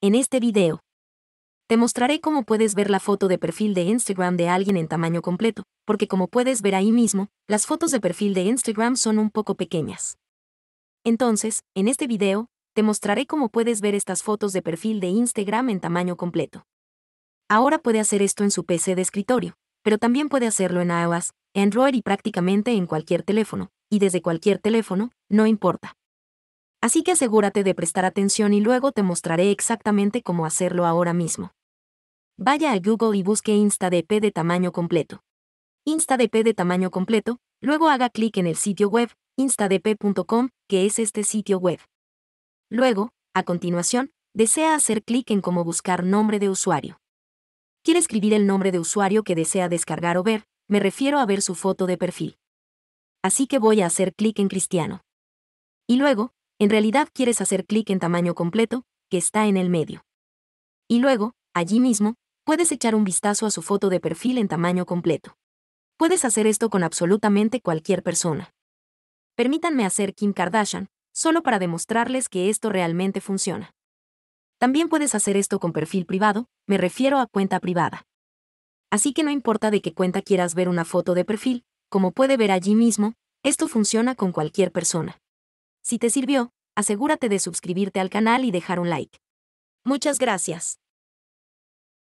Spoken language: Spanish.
En este video, te mostraré cómo puedes ver la foto de perfil de Instagram de alguien en tamaño completo, porque como puedes ver ahí mismo, las fotos de perfil de Instagram son un poco pequeñas. Entonces, en este video, te mostraré cómo puedes ver estas fotos de perfil de Instagram en tamaño completo. Ahora puede hacer esto en su PC de escritorio, pero también puede hacerlo en iOS, Android y prácticamente en cualquier teléfono, y desde cualquier teléfono, no importa. Así que asegúrate de prestar atención y luego te mostraré exactamente cómo hacerlo ahora mismo. Vaya a Google y busque InstaDP de tamaño completo. InstaDP de tamaño completo, luego haga clic en el sitio web, instadp.com, que es este sitio web. Luego, a continuación, desea hacer clic en cómo buscar nombre de usuario. Quiere escribir el nombre de usuario que desea descargar o ver, me refiero a ver su foto de perfil. Así que voy a hacer clic en Cristiano. Y luego, en realidad quieres hacer clic en tamaño completo, que está en el medio. Y luego, allí mismo, puedes echar un vistazo a su foto de perfil en tamaño completo. Puedes hacer esto con absolutamente cualquier persona. Permítanme hacer Kim Kardashian, solo para demostrarles que esto realmente funciona. También puedes hacer esto con perfil privado, me refiero a cuenta privada. Así que no importa de qué cuenta quieras ver una foto de perfil, como puede ver allí mismo, esto funciona con cualquier persona. Si te sirvió, asegúrate de suscribirte al canal y dejar un like. Muchas gracias.